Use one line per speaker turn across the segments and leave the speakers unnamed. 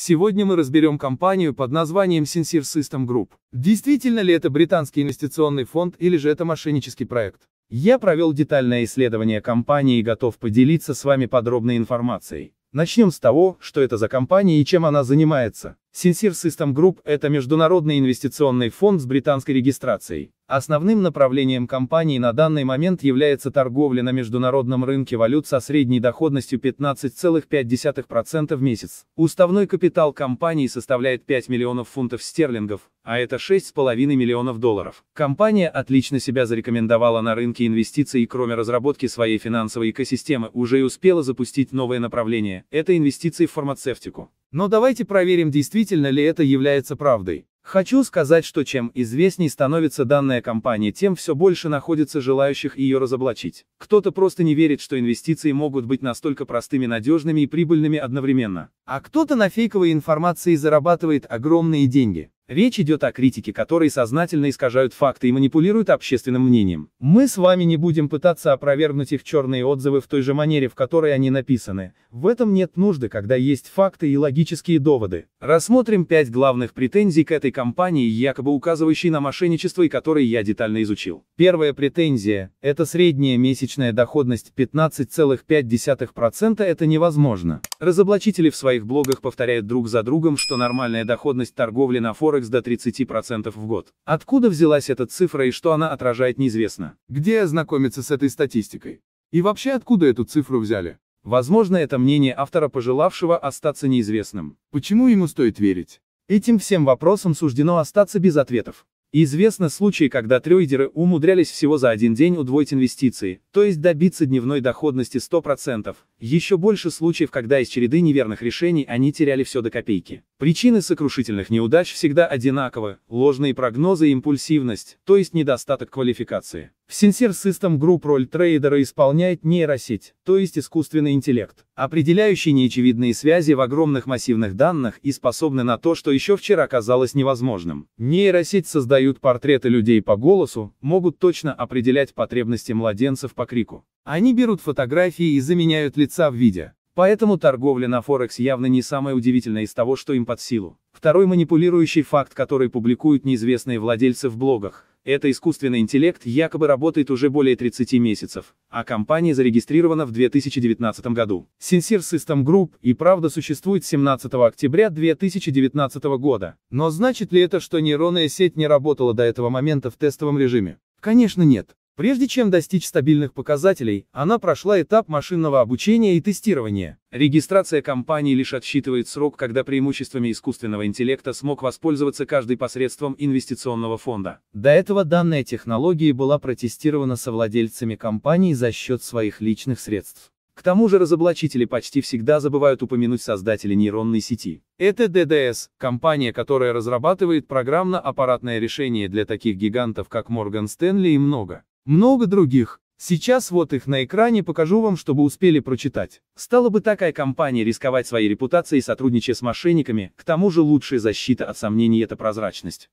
Сегодня мы разберем компанию под названием Sincere System Group. Действительно ли это британский инвестиционный фонд или же это мошеннический проект? Я провел детальное исследование компании и готов поделиться с вами подробной информацией. Начнем с того, что это за компания и чем она занимается. Sincere System Group – это международный инвестиционный фонд с британской регистрацией. Основным направлением компании на данный момент является торговля на международном рынке валют со средней доходностью 15,5% в месяц. Уставной капитал компании составляет 5 миллионов фунтов стерлингов, а это 6,5 миллионов долларов. Компания отлично себя зарекомендовала на рынке инвестиций и кроме разработки своей финансовой экосистемы уже и успела запустить новое направление – это инвестиции в фармацевтику. Но давайте проверим, действительно ли это является правдой. Хочу сказать, что чем известней становится данная компания, тем все больше находится желающих ее разоблачить. Кто-то просто не верит, что инвестиции могут быть настолько простыми, надежными и прибыльными одновременно. А кто-то на фейковой информации зарабатывает огромные деньги. Речь идет о критике, которые сознательно искажают факты и манипулируют общественным мнением. Мы с вами не будем пытаться опровергнуть их черные отзывы в той же манере, в которой они написаны. В этом нет нужды, когда есть факты и логические доводы. Рассмотрим пять главных претензий к этой компании, якобы указывающей на мошенничество и которые я детально изучил. Первая претензия – это средняя месячная доходность 15,5% – это невозможно. Разоблачители в своих блогах повторяют друг за другом, что нормальная доходность торговли на форексе 40 до 30% в год. Откуда взялась эта цифра и что она отражает, неизвестно. Где ознакомиться с этой статистикой? И вообще откуда эту цифру взяли? Возможно, это мнение автора, пожелавшего остаться неизвестным. Почему ему стоит верить? Этим всем вопросам суждено остаться без ответов. Известны случаи, когда трейдеры умудрялись всего за один день удвоить инвестиции, то есть добиться дневной доходности 100%. Еще больше случаев, когда из череды неверных решений они теряли все до копейки. Причины сокрушительных неудач всегда одинаковы, ложные прогнозы и импульсивность, то есть недостаток квалификации. В Sincere System Group роль трейдера исполняет нейросеть, то есть искусственный интеллект, определяющий неочевидные связи в огромных массивных данных и способны на то, что еще вчера казалось невозможным. Нейросеть создают портреты людей по голосу, могут точно определять потребности младенцев по крику. Они берут фотографии и заменяют лица в виде. Поэтому торговля на Форекс явно не самое удивительное из того, что им под силу. Второй манипулирующий факт, который публикуют неизвестные владельцы в блогах. Это искусственный интеллект якобы работает уже более 30 месяцев, а компания зарегистрирована в 2019 году. Sincere System Group и правда существует с 17 октября 2019 года. Но значит ли это, что нейронная сеть не работала до этого момента в тестовом режиме? Конечно нет. Прежде чем достичь стабильных показателей, она прошла этап машинного обучения и тестирования. Регистрация компании лишь отсчитывает срок, когда преимуществами искусственного интеллекта смог воспользоваться каждый посредством инвестиционного фонда. До этого данная технология была протестирована совладельцами компании за счет своих личных средств. К тому же разоблачители почти всегда забывают упомянуть создателей нейронной сети. Это DDS, компания, которая разрабатывает программно-аппаратное решение для таких гигантов, как Morgan Stanley и много. Много других. Сейчас вот их на экране покажу вам, чтобы успели прочитать. Стала бы такая компания рисковать своей репутацией, сотрудничая с мошенниками, к тому же лучшая защита от сомнений – это прозрачность.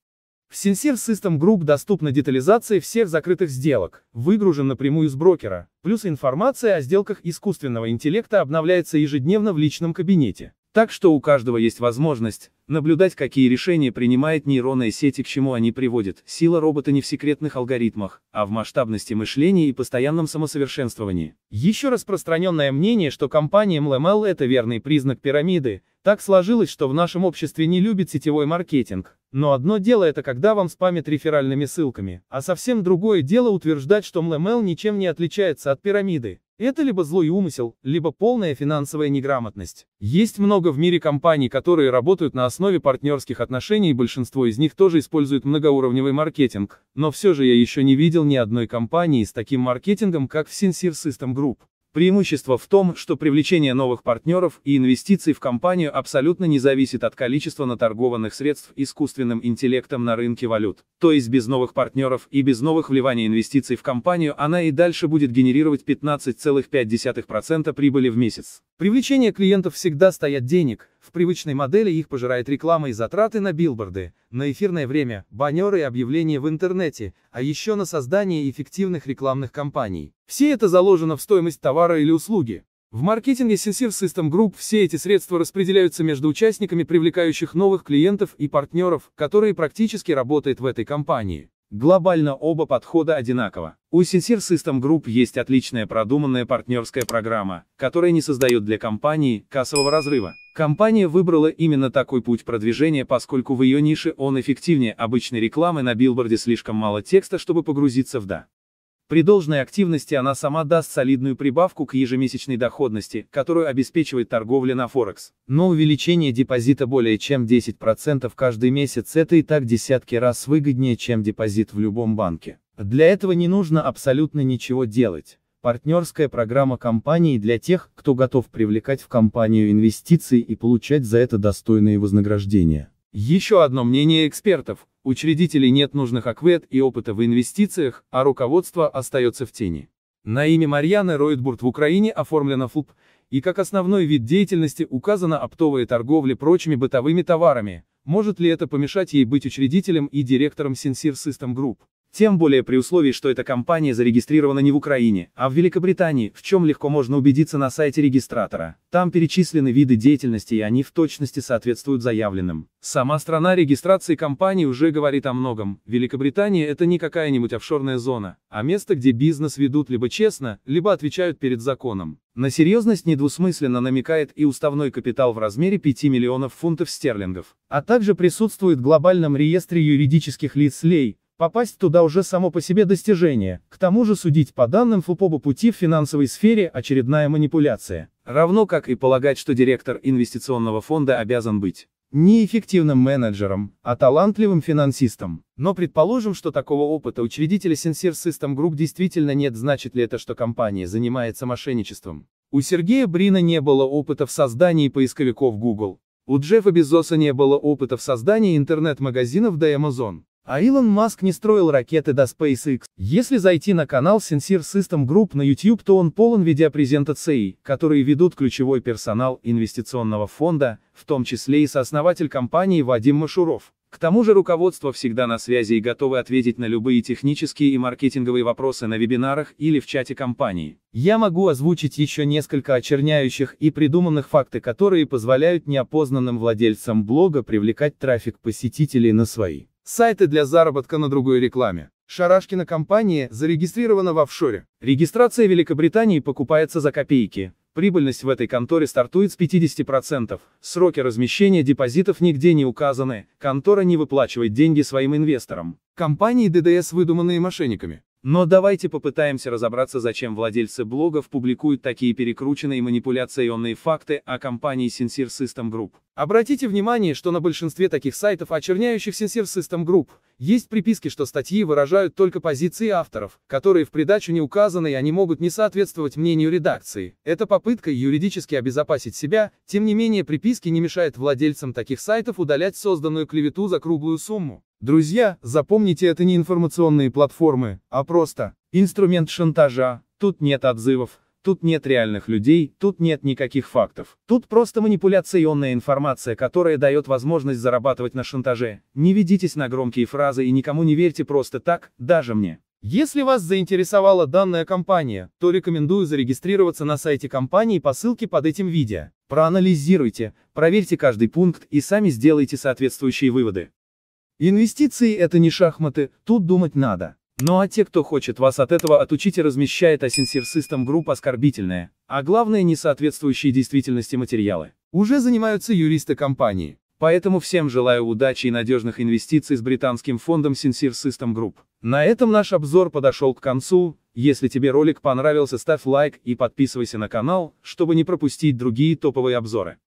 В Sincere System Group доступна детализация всех закрытых сделок, выгружен напрямую с брокера, плюс информация о сделках искусственного интеллекта обновляется ежедневно в личном кабинете. Так что у каждого есть возможность Наблюдать, какие решения принимает нейронная сеть и к чему они приводят, сила робота не в секретных алгоритмах, а в масштабности мышления и постоянном самосовершенствовании. Еще распространенное мнение, что компания MLML – это верный признак пирамиды, так сложилось, что в нашем обществе не любит сетевой маркетинг. Но одно дело это когда вам спамят реферальными ссылками, а совсем другое дело утверждать, что MLML ничем не отличается от пирамиды. Это либо злой умысел, либо полная финансовая неграмотность. Есть много в мире компаний, которые работают на основе партнерских отношений, и большинство из них тоже используют многоуровневый маркетинг. Но все же я еще не видел ни одной компании с таким маркетингом, как в Sincere System Group. Преимущество в том, что привлечение новых партнеров и инвестиций в компанию абсолютно не зависит от количества наторгованных средств искусственным интеллектом на рынке валют. То есть без новых партнеров и без новых вливаний инвестиций в компанию она и дальше будет генерировать 15,5% прибыли в месяц. Привлечение клиентов всегда стоят денег, в привычной модели их пожирает реклама и затраты на билборды, на эфирное время, баннеры и объявления в интернете, а еще на создание эффективных рекламных кампаний. Все это заложено в стоимость товара или услуги. В маркетинге Sincere System Group все эти средства распределяются между участниками, привлекающих новых клиентов и партнеров, которые практически работают в этой компании. Глобально оба подхода одинаково. У Sincere System Group есть отличная продуманная партнерская программа, которая не создает для компании кассового разрыва. Компания выбрала именно такой путь продвижения, поскольку в ее нише он эффективнее обычной рекламы на билборде слишком мало текста, чтобы погрузиться в «да». При должной активности она сама даст солидную прибавку к ежемесячной доходности, которую обеспечивает торговля на Форекс. Но увеличение депозита более чем 10% каждый месяц это и так десятки раз выгоднее, чем депозит в любом банке. Для этого не нужно абсолютно ничего делать. Партнерская программа компании для тех, кто готов привлекать в компанию инвестиции и получать за это достойные вознаграждения. Еще одно мнение экспертов. Учредителей нет нужных аквет и опыта в инвестициях, а руководство остается в тени. На имя Марьяны Ройтбурт в Украине оформлена ФЛП, и как основной вид деятельности указана оптовая торговля прочими бытовыми товарами. Может ли это помешать ей быть учредителем и директором Sincere System Group? Тем более при условии, что эта компания зарегистрирована не в Украине, а в Великобритании, в чем легко можно убедиться на сайте регистратора. Там перечислены виды деятельности и они в точности соответствуют заявленным. Сама страна регистрации компании уже говорит о многом. Великобритания это не какая-нибудь офшорная зона, а место, где бизнес ведут либо честно, либо отвечают перед законом. На серьезность недвусмысленно намекает и уставной капитал в размере 5 миллионов фунтов стерлингов, а также присутствует в глобальном реестре юридических лиц ЛЕЙ, Попасть туда уже само по себе достижение, к тому же судить по данным ФУПОБа пути в финансовой сфере очередная манипуляция. Равно как и полагать, что директор инвестиционного фонда обязан быть неэффективным менеджером, а талантливым финансистом. Но предположим, что такого опыта учредителя Sincere System Group действительно нет, значит ли это, что компания занимается мошенничеством? У Сергея Брина не было опыта в создании поисковиков Google. У Джеффа Безоса не было опыта в создании интернет-магазинов до Amazon. А Илон Маск не строил ракеты до SpaceX. Если зайти на канал Sincere System Group на YouTube, то он полон видеопрезентаций, которые ведут ключевой персонал инвестиционного фонда, в том числе и сооснователь компании Вадим Машуров. К тому же руководство всегда на связи и готовы ответить на любые технические и маркетинговые вопросы на вебинарах или в чате компании. Я могу озвучить еще несколько очерняющих и придуманных факты, которые позволяют неопознанным владельцам блога привлекать трафик посетителей на свои. Сайты для заработка на другой рекламе. Шарашкина компания зарегистрирована в офшоре. Регистрация Великобритании покупается за копейки. Прибыльность в этой конторе стартует с 50%. Сроки размещения депозитов нигде не указаны. Контора не выплачивает деньги своим инвесторам. Компании ДДС выдуманные мошенниками. Но давайте попытаемся разобраться, зачем владельцы блогов публикуют такие перекрученные манипуляционные факты о компании Sincere System Group. Обратите внимание, что на большинстве таких сайтов, очерняющих Sincere System Group, есть приписки, что статьи выражают только позиции авторов, которые в придачу не указаны и они могут не соответствовать мнению редакции. Это попытка юридически обезопасить себя, тем не менее приписки не мешают владельцам таких сайтов удалять созданную клевету за круглую сумму. Друзья, запомните, это не информационные платформы, а просто инструмент шантажа, тут нет отзывов, тут нет реальных людей, тут нет никаких фактов. Тут просто манипуляционная информация, которая дает возможность зарабатывать на шантаже. Не ведитесь на громкие фразы и никому не верьте просто так, даже мне. Если вас заинтересовала данная компания, то рекомендую зарегистрироваться на сайте компании по ссылке под этим видео. Проанализируйте, проверьте каждый пункт и сами сделайте соответствующие выводы. Инвестиции это не шахматы, тут думать надо. Ну а те, кто хочет вас от этого отучить и размещает Ascensir System Group оскорбительные, а главное не соответствующие действительности материалы, уже занимаются юристы компании. Поэтому всем желаю удачи и надежных инвестиций с британским фондом Sincere System Group. На этом наш обзор подошел к концу. Если тебе ролик понравился, ставь лайк и подписывайся на канал, чтобы не пропустить другие топовые обзоры.